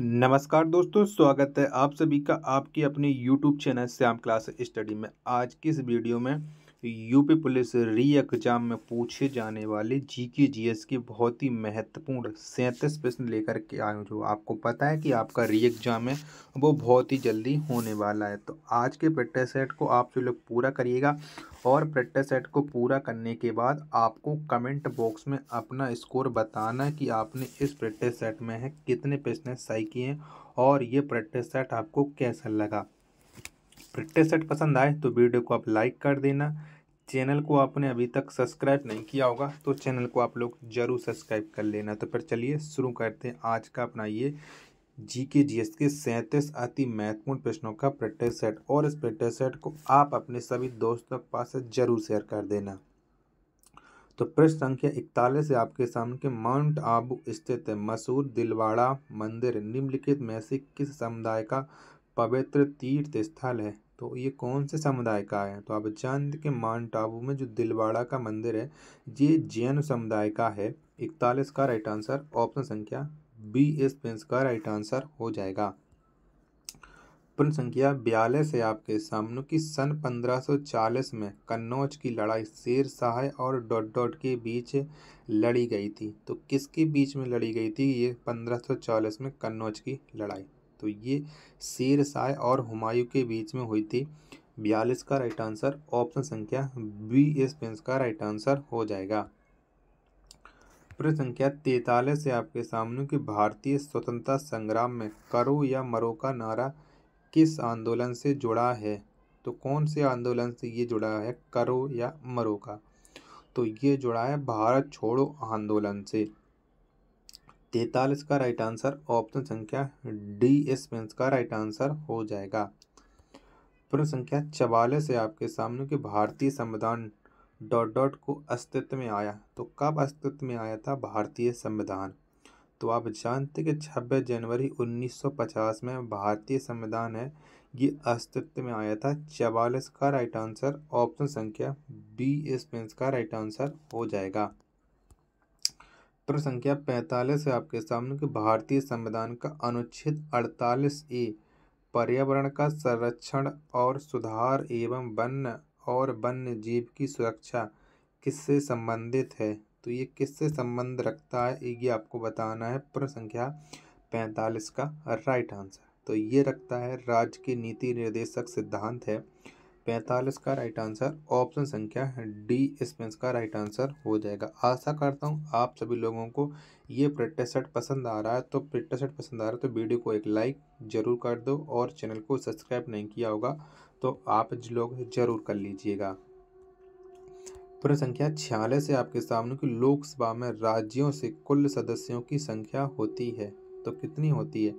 नमस्कार दोस्तों स्वागत है आप सभी का आपकी अपने YouTube channel Shyam class study में आज की इस वीडियो में यूपी पुलिस री एग्जाम में पूछे जाने वाले जीके जीएस के बहुत ही महत्वपूर्ण सैंतीस प्रश्न लेकर के आए जो आपको पता है कि आपका री एग्जाम है वो बहुत ही जल्दी होने वाला है तो आज के प्रैक्टिस सेट को आप जो लोग पूरा करिएगा और प्रैक्टिस सेट को पूरा करने के बाद आपको कमेंट बॉक्स में अपना स्कोर बताना कि आपने इस प्रैक्टिस सेट में है कितने प्रश्न सही किए हैं और ये प्रैक्टिस सेट आपको कैसा लगा प्रैक्टिस सेट पसंद आए तो वीडियो को आप लाइक कर देना चैनल को आपने अभी तक सब्सक्राइब नहीं किया होगा तो चैनल को आप लोग जरूर सब्सक्राइब कर लेना तो फिर चलिए शुरू करते हैं आज का अपना ये जी के जी एस के सैंतीस अति महत्वपूर्ण प्रश्नों का प्रैक्टिस सेट और इस प्रैक्टिस सेट को आप अपने सभी दोस्तों के पास जरूर शेयर कर देना तो प्रश्न संख्या इकतालीस है आपके सामने के माउंट आबू स्थित मशहूर दिलवाड़ा मंदिर निम्नलिखित में से किस समुदाय का पवित्र तीर्थ स्थल है तो ये कौन से समुदाय का है तो आप चंद के मान टाबू में जो दिलवाड़ा का मंदिर है ये जैन समुदाय का है इकतालीस का राइट आंसर ऑप्शन संख्या बी एस प्रिंस का राइट आंसर हो जाएगा प्रश्न संख्या बयालीस है आपके सामने कि सन 1540 में कन्नौज की लड़ाई शेर शाह और डॉट डॉट के बीच लड़ी गई थी तो किसके बीच में लड़ी गई थी ये 1540 में कन्नौज की लड़ाई तो ये शेर शाह और हुमायूं के बीच में हुई थी बयालीस का राइट आंसर ऑप्शन संख्या बी एस पेंस का राइट आंसर हो जाएगा प्रश्न संख्या तैतालीस है आपके सामने कि भारतीय स्वतंत्रता संग्राम में करो या मरो का नारा किस आंदोलन से जुड़ा है तो कौन से आंदोलन से ये जुड़ा है करो या मरो का तो ये जुड़ा है भारत छोड़ो आंदोलन से तैतालीस का राइट आंसर ऑप्शन संख्या डी एस पेंस का राइट आंसर हो जाएगा प्रश्न संख्या चवालीस है आपके सामने कि भारतीय संविधान डॉट डॉट को अस्तित्व में आया तो कब अस्तित्व में आया था भारतीय संविधान तो आप जानते कि 26 जनवरी 1950 में भारतीय संविधान है ये अस्तित्व में आया था चवालीस का राइट आंसर ऑप्शन संख्या बी एस पेंस का राइट आंसर हो जाएगा पत्र संख्या पैंतालीस है आपके सामने कि भारतीय संविधान का अनुच्छेद अड़तालीस ए पर्यावरण का संरक्षण और सुधार एवं वन्य और वन्य जीव की सुरक्षा किससे संबंधित है तो ये किससे संबंध रखता है ये आपको बताना है प्रश्न संख्या पैंतालीस का राइट आंसर तो ये रखता है राज्य के नीति निर्देशक सिद्धांत है पैंतालीस का राइट आंसर ऑप्शन संख्या डी इसमें इसका राइट आंसर हो जाएगा आशा करता हूँ आप सभी लोगों को ये प्रैक्टिस सेट पसंद आ रहा है तो प्रैक्टिस सेट पसंद आ रहा है तो वीडियो को एक लाइक ज़रूर कर दो और चैनल को सब्सक्राइब नहीं किया होगा तो आप लोग ज़रूर कर लीजिएगा प्रश्न संख्या छियालीस है आपके सामने की लोकसभा में राज्यों से कुल सदस्यों की संख्या होती है तो कितनी होती है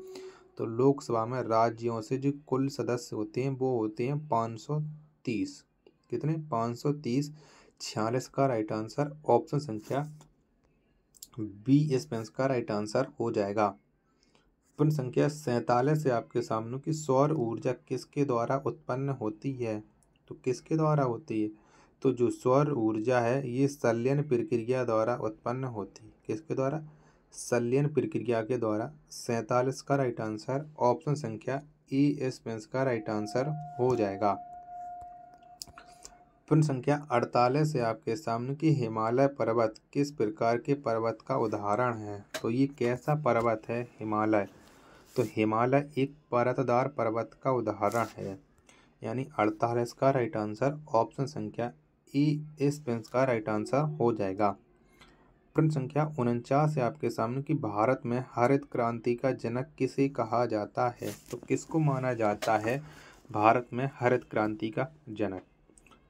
तो लोकसभा में राज्यों से जो कुल सदस्य होते हैं वो होते हैं पाँच सौ तीस कितने पाँच सौ तीस छियालीस का राइट आंसर ऑप्शन संख्या बी पेंस का राइट आंसर हो जाएगा प्रश्न संख्या सैंतालीस है आपके सामने की सौर ऊर्जा किसके द्वारा उत्पन्न होती है तो किसके द्वारा होती है तो जो सौर ऊर्जा है ये सल्यन प्रक्रिया द्वारा उत्पन्न होती है किसके द्वारा सल्यन प्रक्रिया के द्वारा सैतालीस का राइट आंसर ऑप्शन संख्या ई एस पेंस का राइट आंसर हो जाएगा प्रश्न संख्या अड़तालीस है आपके सामने कि हिमालय पर्वत किस प्रकार के पर्वत का उदाहरण है तो ये कैसा पर्वत है हिमालय तो हिमालय एक परतदार पर्वत का उदाहरण है यानी अड़तालीस का राइट आंसर ऑप्शन संख्या ई एस पेंस का राइट आंसर हो जाएगा प्रश्न संख्या उनचास है आपके सामने कि भारत में हरित क्रांति का जनक किसे कहा जाता है तो किसको माना जाता है भारत में हरित क्रांति का जनक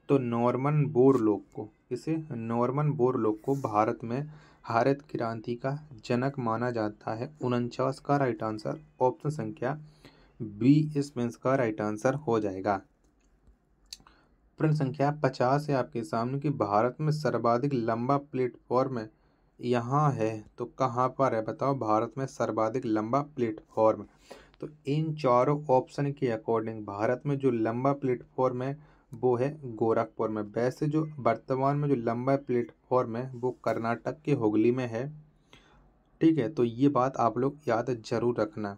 तो नॉर्मन बोरलोक को इसे नॉर्मन बोरलोक को भारत में हरित क्रांति का जनक माना जाता है उनचास का राइट आंसर ऑप्शन संख्या बी इस इसमें का राइट आंसर हो जाएगा प्रश्न संख्या पचास है आपके सामने कि भारत में सर्वाधिक लंबा प्लेटफॉर्म है यहाँ है तो कहाँ पर है बताओ भारत में सर्वाधिक लंबा प्लेटफॉर्म तो इन चारों ऑप्शन के अकॉर्डिंग भारत में जो लंबा प्लेटफॉर्म है वो है गोरखपुर में वैसे जो वर्तमान में जो लंबा प्लेटफॉर्म है वो कर्नाटक के हुगली में है ठीक है तो ये बात आप लोग याद जरूर रखना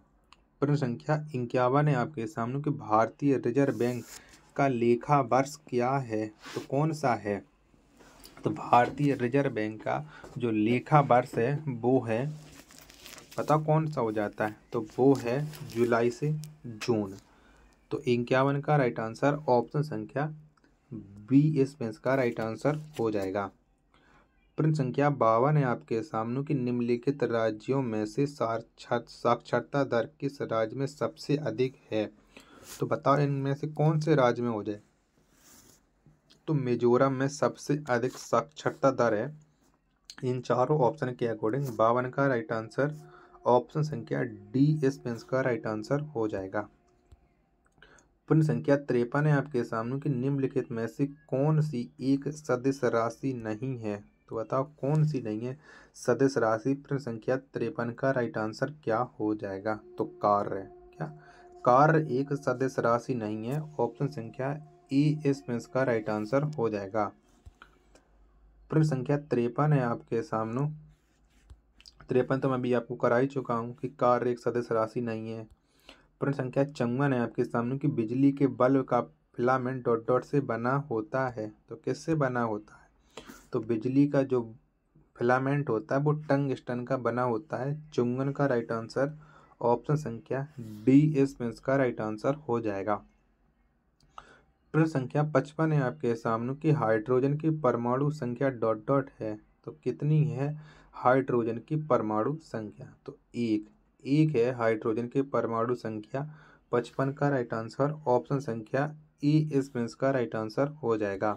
प्रश्न संख्या इक्यावन है आपके सामने कि भारतीय रिजर्व बैंक का लेखा वर्ष क्या है तो कौन सा है तो भारतीय रिजर्व बैंक का जो लेखा वर्ष है वो है पता कौन सा हो जाता है तो वो है जुलाई से जून तो इक्यावन का राइट आंसर ऑप्शन संख्या बी इस पेंस का राइट आंसर हो जाएगा प्रश्न संख्या बावन है आपके सामने कि निम्नलिखित राज्यों में से साक्षर साक्षरता दर किस राज्य में सबसे अधिक है तो बताओ इनमें से कौन से राज्य में हो जाए तो मिजोरम में सबसे अधिक साक्षरता दर है इन चारों ऑप्शन के अकॉर्डिंग बावन का राइट आंसर ऑप्शन संख्या डी एस पेंस का राइट आंसर हो जाएगा प्रश्न संख्या त्रेपन है आपके सामने कि निम्नलिखित में से कौन सी एक सदस्य राशि नहीं है तो बताओ कौन सी नहीं है सदस्य राशि प्रश्न संख्या त्रेपन का राइट आंसर क्या हो जाएगा तो कार्य क्या कार्य एक सदस्य राशि नहीं है ऑप्शन संख्या ई एस में इसका राइट आंसर हो जाएगा प्रश्न संख्या त्रेपन है आपके सामने त्रेपन तो मैं भी आपको करा ही चुका हूँ कि कार एक सदस्य राशि नहीं है प्रश्न संख्या चौवन है आपके सामने कि बिजली के बल्ब का फिलामेंट डॉट डॉट से बना होता है तो किससे बना होता है तो बिजली का जो फिलामेंट होता है वो टंग स्टन का बना होता है चुंगन का राइट आंसर ऑप्शन संख्या डी इसमें इसका राइट आंसर हो जाएगा प्रश्न संख्या पचपन है आपके सामने कि हाइड्रोजन की परमाणु संख्या डॉट डॉट है तो कितनी है हाइड्रोजन की परमाणु संख्या तो एक एक है हाइड्रोजन की परमाणु संख्या पचपन का राइट आंसर ऑप्शन संख्या ई इस मीन्स इसका राइट आंसर हो जाएगा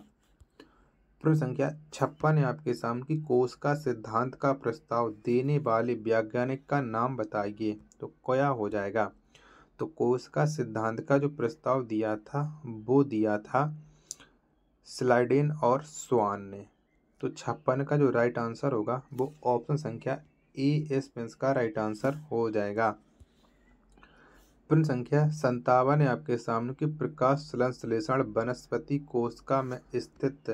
प्रश्न संख्या छप्पन है आपके सामने की कोष का सिद्धांत का प्रस्ताव देने वाले वैज्ञानिक का नाम बताइए तो क्या हो जाएगा तो कोश का सिद्धांत का जो प्रस्ताव दिया था वो दिया था स्लाइडेन और स्वान ने तो छप्पन का जो राइट आंसर होगा वो ऑप्शन संख्या ए एस पेंस का राइट आंसर हो जाएगा प्रश्न संख्या संतावन है आपके सामने कि प्रकाश संश्लेषण वनस्पति कोशिका में स्थित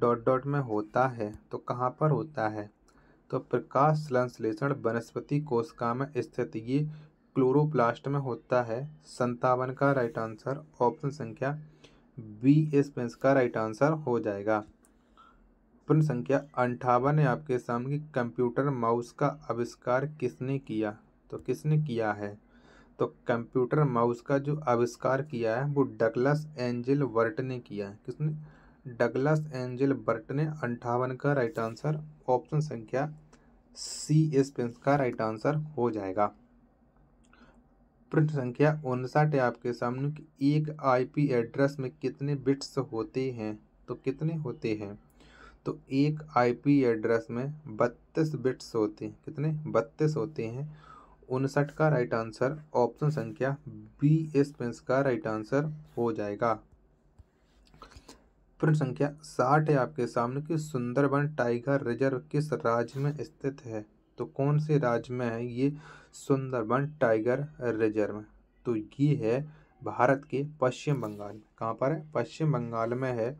डॉट डॉट में होता है तो कहाँ पर होता है तो प्रकाश संश्लेषण वनस्पति कोशिका में स्थित ये क्लोरोप्लास्ट में होता है संतावन का राइट आंसर ऑप्शन संख्या बी एस पेंस का राइट आंसर हो जाएगा प्रश्न संख्या अंठावन है आपके सामने कंप्यूटर माउस का आविष्कार किसने किया तो किसने किया है तो कंप्यूटर माउस का जो आविष्कार किया है वो डगलस एंजल वर्ट ने किया है किसने डगलस एंजल वर्ट ने अंठावन का राइट आंसर ऑप्शन संख्या सी एस पेंस का राइट आंसर हो जाएगा प्रश्न संख्या उनसठ है आपके सामने कि एक आईपी एड्रेस में कितने बिट्स होते हैं तो कितने होते हैं तो एक आईपी एड्रेस में बत्तीस बिट्स होते हैं कितने बत्तीस होते हैं उनसठ का राइट आंसर ऑप्शन संख्या बी एस पेंस का राइट आंसर हो जाएगा प्रश्न संख्या साठ है आपके सामने कि सुंदरबन टाइगर रिजर्व किस राज्य में स्थित है तो कौन से राज्य में है ये सुंदरबन टाइगर रिजर्व तो ये है भारत के पश्चिम बंगाल में कहाँ पर है पश्चिम बंगाल में है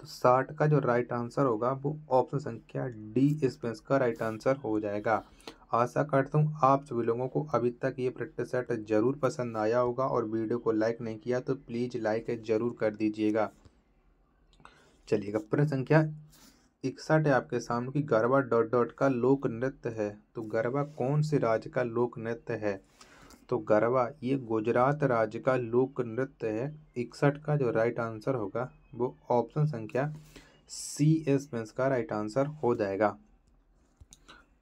तो साठ का जो राइट आंसर होगा वो ऑप्शन संख्या डी इसमें इसका राइट आंसर हो जाएगा आशा करता हूँ आप सभी लोगों को अभी तक ये प्रैक्टिस सेट जरूर पसंद आया होगा और वीडियो को लाइक नहीं किया तो प्लीज़ लाइक जरूर कर दीजिएगा चलिएगा प्रश्न संख्या इकसठ है आपके सामने कि गरबा डॉट डॉट का लोक नृत्य है तो गरबा कौन से राज्य का लोक नृत्य है तो गरबा ये गुजरात राज्य का लोक नृत्य है इकसठ का जो राइट आंसर होगा वो ऑप्शन संख्या सी एस में इसका राइट आंसर हो जाएगा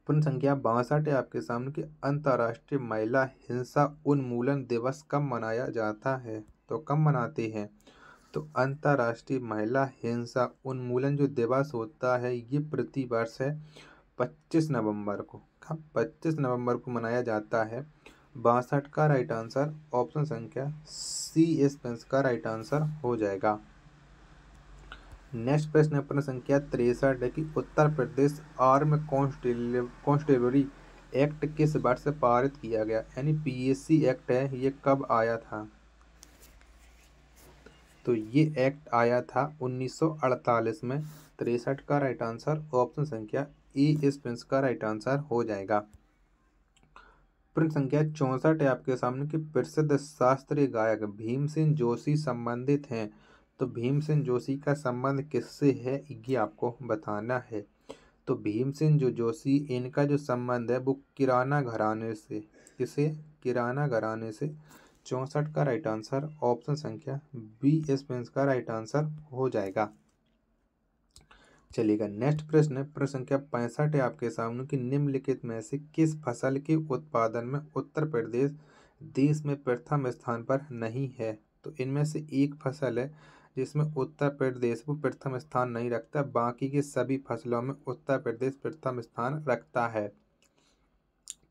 पूर्ण संख्या बासठ है आपके सामने कि अंतर्राष्ट्रीय महिला हिंसा उन्मूलन दिवस कब मनाया जाता है तो कब मनाते हैं तो अंतर्राष्ट्रीय महिला हिंसा उन्मूलन जो दिवस होता है ये प्रतिवर्ष है पच्चीस नवंबर को कब पच्चीस नवंबर को मनाया जाता है बासठ का राइट आंसर ऑप्शन संख्या सी एस पेंस का राइट आंसर हो जाएगा नेक्स्ट प्रश्न प्रश्न संख्या तिरसठ है कि उत्तर प्रदेश आर्म कॉन्स्टेबरी एक्ट किस वर्ष पारित किया गया यानी पीएससी एक्ट है ये कब आया था तो ये एक्ट आया था 1948 में तिरसठ का राइट आंसर ऑप्शन संख्या ई इस प्रिंस का राइट आंसर हो जाएगा प्रिंस संख्या चौंसठ है आपके सामने कि प्रसिद्ध शास्त्रीय गायक भीमसेन जोशी संबंधित हैं तो भीमसेन जोशी का संबंध किससे है ये आपको बताना है तो भीमसेन जो जोशी इनका जो संबंध है वो किराना घराने से किसे किराना घराने से चौंसठ का राइट आंसर ऑप्शन संख्या बी पेंस का राइट आंसर हो जाएगा चलिएगा नेक्स्ट प्रश्न प्रश्न संख्या पैंसठ है आपके सामने कि निम्नलिखित में से किस फसल के उत्पादन में उत्तर प्रदेश देश में प्रथम स्थान पर नहीं है तो इनमें से एक फसल है जिसमें उत्तर प्रदेश को प्रथम स्थान नहीं रखता बाकी के सभी फसलों में उत्तर प्रदेश प्रथम स्थान रखता है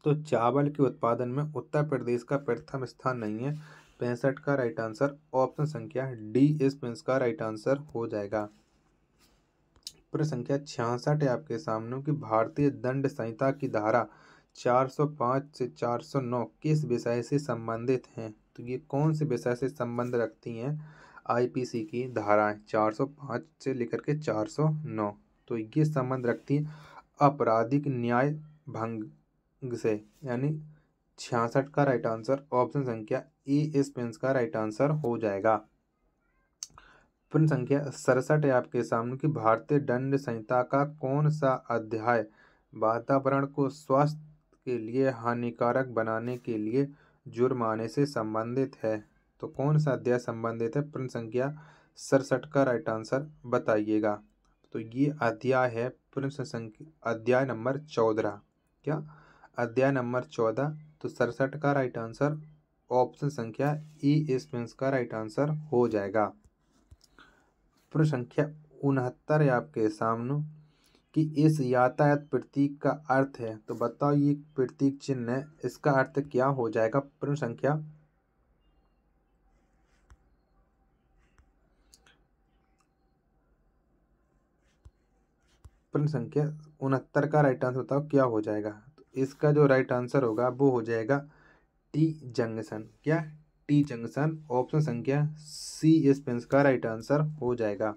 तो चावल के उत्पादन में उत्तर प्रदेश का प्रथम स्थान नहीं है पैंसठ का राइट आंसर ऑप्शन संख्या डी इस पेंस का राइट आंसर हो जाएगा प्रश्न संख्या छियासठ है आपके सामने कि भारतीय दंड संहिता की धारा 405 से 409 किस विषय से संबंधित हैं तो ये कौन से विषय से संबंध रखती हैं आईपीसी की धाराएं 405 से लेकर के 409 तो ये संबंध रखती है आपराधिक न्याय भंग से यानी छियासठ का राइट आंसर ऑप्शन संख्या ई e इस पेंस का राइट आंसर हो जाएगा प्रश्न संख्या सड़सठ आपके सामने की भारतीय दंड संहिता का कौन सा अध्याय वातावरण को स्वास्थ्य के लिए हानिकारक बनाने के लिए जुर्माने से संबंधित है तो कौन सा अध्याय संबंधित है प्रश्न संख्या सड़सठ का राइट आंसर बताइएगा तो ये अध्याय है प्रश्न संख्या अध्याय नंबर चौदह क्या अध्याय नंबर चौदह तो सड़सठ का राइट आंसर ऑप्शन संख्या ई e स्पेंस का राइट आंसर हो जाएगा प्रश्न संख्या उनहत्तर है आपके सामने कि इस यातायात प्रतीक का अर्थ है तो बताओ ये प्रतीक चिन्ह है इसका अर्थ क्या हो जाएगा प्रश्न संख्या प्रश्न संख्या उनहत्तर का राइट आंसर बताओ क्या हो जाएगा इसका जो राइट आंसर होगा वो हो जाएगा टी जंक्शन क्या टी जंक्शन ऑप्शन संख्या सी इस पेंस का राइट आंसर हो जाएगा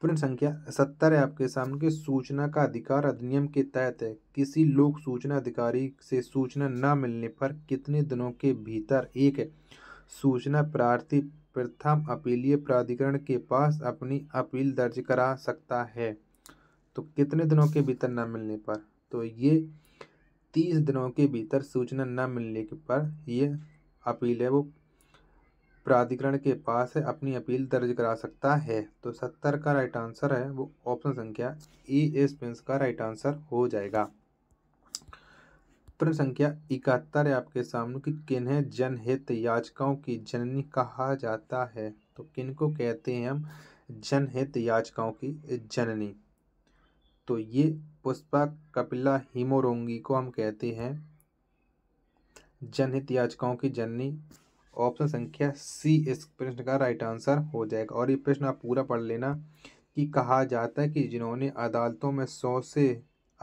प्रश्न संख्या सत्तर है आपके सामने के सूचना का अधिकार अधिनियम के तहत है किसी लोक सूचना अधिकारी से सूचना न मिलने पर कितने दिनों के भीतर एक है सूचना प्रार्थी प्रथम अपीलीय प्राधिकरण के पास अपनी अपील दर्ज करा सकता है तो कितने दिनों के भीतर न मिलने पर तो ये तीस दिनों के भीतर सूचना न मिलने के पर यह अपील है वो प्राधिकरण के पास है अपनी अपील दर्ज करा सकता है तो सत्तर का राइट आंसर है वो ऑप्शन संख्या ई एस पेंस का राइट आंसर हो जाएगा प्रश्न संख्या इकहत्तर है आपके सामने कि किन्हें जनहित याचिकाओं की जननी कहा जाता है तो किनको कहते हैं हम जनहित याचिकाओं की जननी तो ये पुष्पा कपिला हीमोरोंगी को हम कहते हैं जनहित याचिकाओं की जननी ऑप्शन संख्या सी इस प्रश्न का राइट आंसर हो जाएगा और ये प्रश्न आप पूरा पढ़ लेना कि कहा जाता है कि जिन्होंने अदालतों में सौ से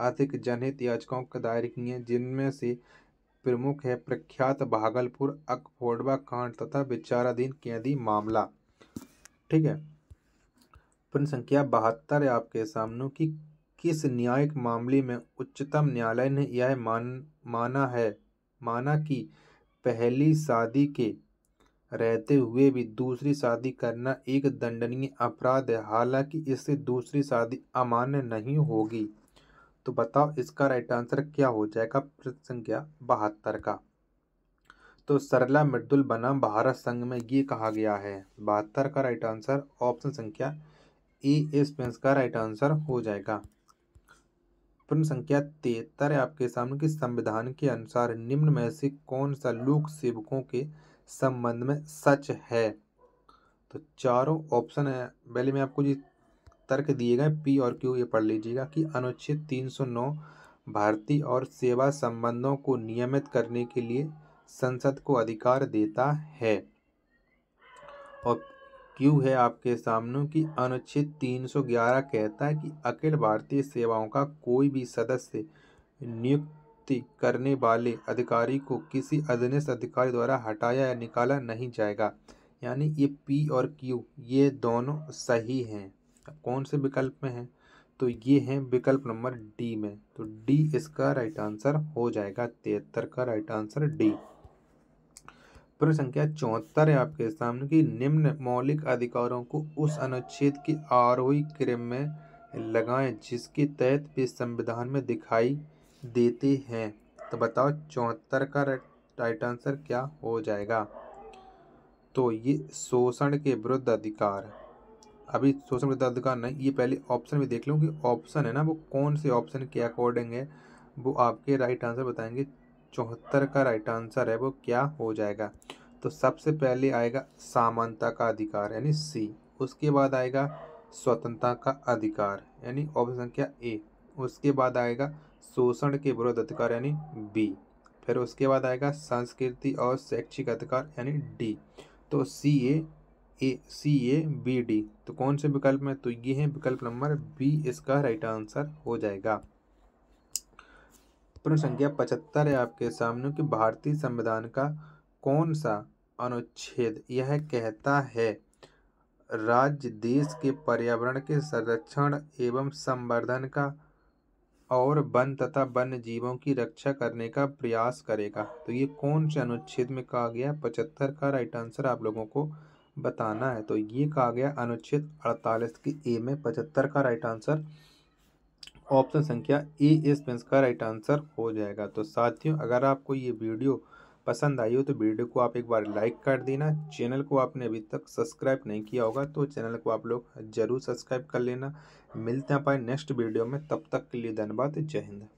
अधिक जनहित याचिकाओं का दायर की हैं जिनमें से प्रमुख है प्रख्यात भागलपुर अकफोडवा कांड तथा विचाराधीन कैदी मामला ठीक है प्रश्न संख्या बहत्तर है आपके सामने की किस न्यायिक मामले में उच्चतम न्यायालय ने यह मान माना है माना कि पहली शादी के रहते हुए भी दूसरी शादी करना एक दंडनीय अपराध है हालांकि इससे दूसरी शादी अमान्य नहीं होगी तो बताओ इसका राइट आंसर क्या हो जाएगा प्रश्न संख्या बहत्तर का तो सरला मृदुल बनाम भारत संघ में ये कहा गया है बहत्तर का राइट आंसर ऑप्शन संख्या ए एस पेंस का राइट आंसर हो जाएगा प्रश्न संख्या तिहत्तर आपके सामने कि संविधान के अनुसार निम्न में से कौन सा लोक सेवकों के संबंध में सच है तो चारों ऑप्शन है पहले मैं आपको जी तर्क दिए गए पी और क्यू ये पढ़ लीजिएगा कि अनुच्छेद 309 भारतीय और सेवा संबंधों को नियमित करने के लिए संसद को अधिकार देता है और क्यू है आपके सामने कि अनुच्छेद 311 कहता है कि अखिल भारतीय सेवाओं का कोई भी सदस्य नियुक्ति करने वाले अधिकारी को किसी अधीनस्थ अधिकारी द्वारा हटाया या निकाला नहीं जाएगा यानी ये पी और क्यू ये दोनों सही हैं कौन से विकल्प में हैं तो ये हैं विकल्प नंबर डी में तो डी इसका राइट आंसर हो जाएगा तिहत्तर का राइट आंसर डी प्रश्न संख्या चौहत्तर है आपके सामने की निम्न मौलिक अधिकारों को उस अनुच्छेद की आरोही क्रम में लगाएं जिसके तहत वे संविधान में दिखाई देते हैं तो बताओ चौहत्तर का राइट आंसर क्या हो जाएगा तो ये शोषण के विरुद्ध अधिकार अभी शोषण विरुद्ध अधिकार नहीं ये पहले ऑप्शन भी देख लूँ कि ऑप्शन है ना वो कौन से ऑप्शन के अकॉर्डिंग है वो आपके राइट आंसर बताएंगे चौहत्तर का राइट आंसर है वो क्या हो जाएगा तो सबसे पहले आएगा सामानता का अधिकार यानी सी उसके बाद आएगा स्वतंत्रता का अधिकार यानी ऑप्शन संख्या ए उसके बाद आएगा शोषण के विरोध अधिकार यानी बी फिर उसके बाद आएगा संस्कृति और शैक्षिक अधिकार यानी डी तो सी ए ए सी ए बी डी तो कौन से विकल्प में तो ये है विकल्प नंबर बी इसका राइट आंसर हो जाएगा प्रश्न संख्या पचहत्तर है आपके सामने कि भारतीय संविधान का कौन सा अनुच्छेद यह कहता है राज्य देश के पर्यावरण के संरक्षण एवं संवर्धन का और वन तथा वन्य जीवों की रक्षा करने का प्रयास करेगा तो ये कौन से अनुच्छेद में कहा गया पचहत्तर का राइट आंसर आप लोगों को बताना है तो ये कहा गया अनुच्छेद अड़तालीस के ए में पचहत्तर का राइट आंसर ऑप्शन संख्या ए इस पेंस का राइट आंसर हो जाएगा तो साथियों अगर आपको ये वीडियो पसंद आई हो तो वीडियो को आप एक बार लाइक कर देना चैनल को आपने अभी तक सब्सक्राइब नहीं किया होगा तो चैनल को आप लोग ज़रूर सब्सक्राइब कर लेना मिलते हैं पाए नेक्स्ट वीडियो में तब तक के लिए धन्यवाद जय हिंद